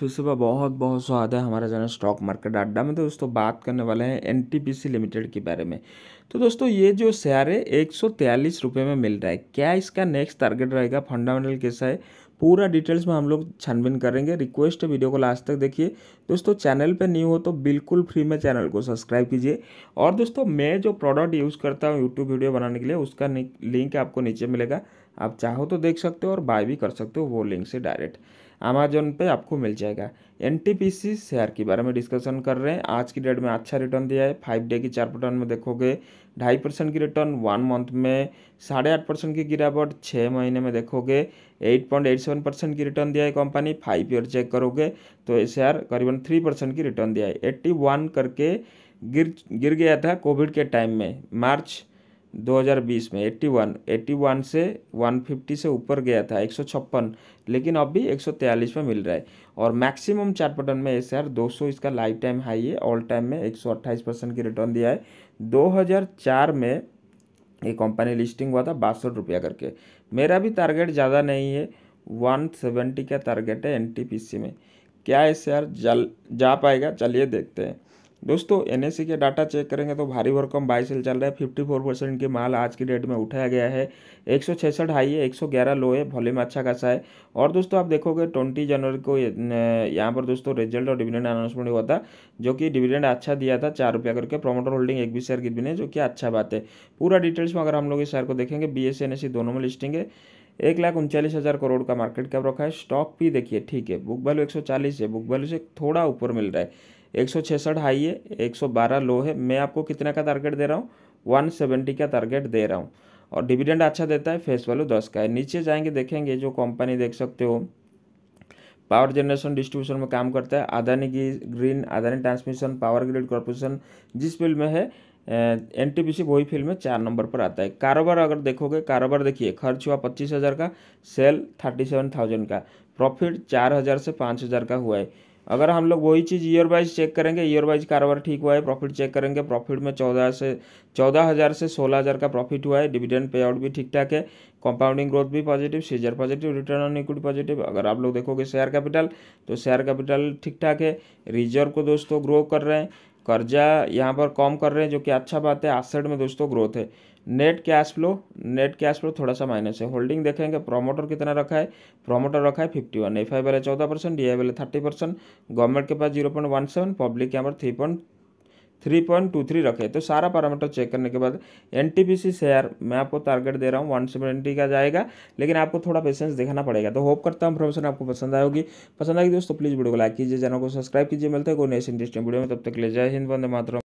फिर सुबह बहुत बहुत स्वाद है हमारा जाना स्टॉक मार्केट अड्डा में तो दोस्तों बात करने वाले हैं एन लिमिटेड के बारे में तो दोस्तों ये जो शेयर है एक रुपए में मिल रहा है क्या इसका नेक्स्ट टारगेट रहेगा फंडामेंटल कैसा है पूरा डिटेल्स में हम लोग छानबीन करेंगे रिक्वेस्ट है वीडियो को लास्ट तक देखिए दोस्तों चैनल पे न्यू हो तो बिल्कुल फ्री में चैनल को सब्सक्राइब कीजिए और दोस्तों मैं जो प्रोडक्ट यूज़ करता हूँ यूट्यूब वीडियो बनाने के लिए उसका लिंक आपको नीचे मिलेगा आप चाहो तो देख सकते हो और बाय भी कर सकते हो वो लिंक से डायरेक्ट अमेजोन पे आपको मिल जाएगा एन शेयर के बारे में डिस्कशन कर रहे हैं आज की डेट में अच्छा रिटर्न दिया है फाइव डे की चार रिटर्न में देखोगे ढाई परसेंट की रिटर्न वन मंथ में साढ़े आठ परसेंट की गिरावट छः महीने में देखोगे eight point eight seven percent की रिटर्न दिया है कंपनी फाइव ईयर चेक करोगे तो ये शेयर करीबन थ्री परसेंट की रिटर्न दिया है एट्टी वन करके गिर गिर गया था कोविड के टाइम में मार्च 2020 में 81 81 से 150 से ऊपर गया था एक लेकिन अब भी एक में मिल रहा है और मैक्सिमम चार्ट पटन में एस 200 इसका लाइफ टाइम हाई है ऑल टाइम में 128 परसेंट की रिटर्न दिया है 2004 में ये कंपनी लिस्टिंग हुआ था बासठ रुपया करके मेरा भी टारगेट ज़्यादा नहीं है 170 का टारगेट है एन में क्या एस जल जा पाएगा चलिए देखते हैं दोस्तों एन के डाटा चेक करेंगे तो भारी भरकम बाई सेल चल रहा है फिफ्टी फोर परसेंट के माल आज की डेट में उठाया गया है एक सौ छियासठ हाई है एक सौ ग्यारह लो है वॉल्यूम अच्छा खासा है और दोस्तों आप देखोगे ट्वेंटी जनवरी को यहाँ पर दोस्तों रिजल्ट और डिविडेंड अनाउंसमेंट हुआ था जो कि डिविडेंड अच्छा दिया था चार रुपया करके प्रोमोटर होल्डिंग एक भी शेयर की ने जो कि अच्छा बात है पूरा डिटेल्स में अगर हम लोग इस शेयर को देखेंगे बी एस e, दोनों में लिस्टिंग है एक लाख उनचालीस हज़ार करोड़ का मार्केट कैप रखा है स्टॉक भी देखिए ठीक है बुक वैल्यू एक सौ चालीस है बुक वैल्यू से थोड़ा ऊपर मिल रहा है एक सौ छसठ हाई है एक सौ बारह लो है मैं आपको कितने का टारगेट दे रहा हूँ वन सेवेंटी का टारगेट दे रहा हूँ और डिविडेंड अच्छा देता है फेस वैल्यू दस का है नीचे जाएंगे देखेंगे जो कंपनी देख सकते हो पावर जनरेशन डिस्ट्रीब्यूशन में काम करता है Adani Green Adani Transmission Power Grid Corporation जिस फील्ड में है एन टी पी सी वही फील्ड में चार नंबर पर आता है कारोबार अगर देखोगे कारोबार देखिए खर्च हुआ पच्चीस हज़ार का सेल थर्टी सेवन थाउजेंड का प्रॉफिट चार हज़ार से पाँच हज़ार का हुआ है अगर हम लोग वही चीज़ ईयर वाइज चेक करेंगे ईयर वाइज कारोबार ठीक हुआ है प्रॉफिट चेक करेंगे प्रॉफिट में चौदह से चौदह हज़ार से सोलह हज़ार का प्रॉफिट हुआ है डिविडेंड पे आउट भी ठीक ठाक है कंपाउंडिंग ग्रोथ भी पॉजिटिव सीजर positive return on equity positive अगर आप लोग देखोगे शेयर कैपिटल तो शेयर कैपिटल ठीक ठाक है रिजर्व को दोस्तों ग्रो कर रहे हैं कर्जा यहाँ पर कम कर रहे हैं जो कि अच्छा बात है एसेट में दोस्तों ग्रोथ है net cash flow net cash flow थोड़ा सा माइनस है होल्डिंग देखेंगे प्रोमोटर कितना रखा है प्रोमोटर रखा है फिफ्टी वन एफ आई वाले चौदह परसेंट डी आई वाले थर्टी परसेंट गवर्नमेंट के पास zero point one seven public के यहाँ पर three point three point two three रखे तो सारा पैरामीटर चेक करने के बाद N T P C share मैं आपको टारगेट दे रहा हूँ वन सेवेंटी का जाएगा लेकिन आपको थोड़ा पेशेंस दिखाना पड़ेगा तो होप करता हूँ इन्फॉर्मेशन आपको पसंद आएगी पसंद आएगी दोस्तों प्लीज़ वीडियो को लाइक कीजिए चैनल को सब्सक्राइब कीजिए मिलते हैं कोई नेक्स्ट इंटरेस्टिंग वीडियो में तब तक ले जय हिंद बंद मातरम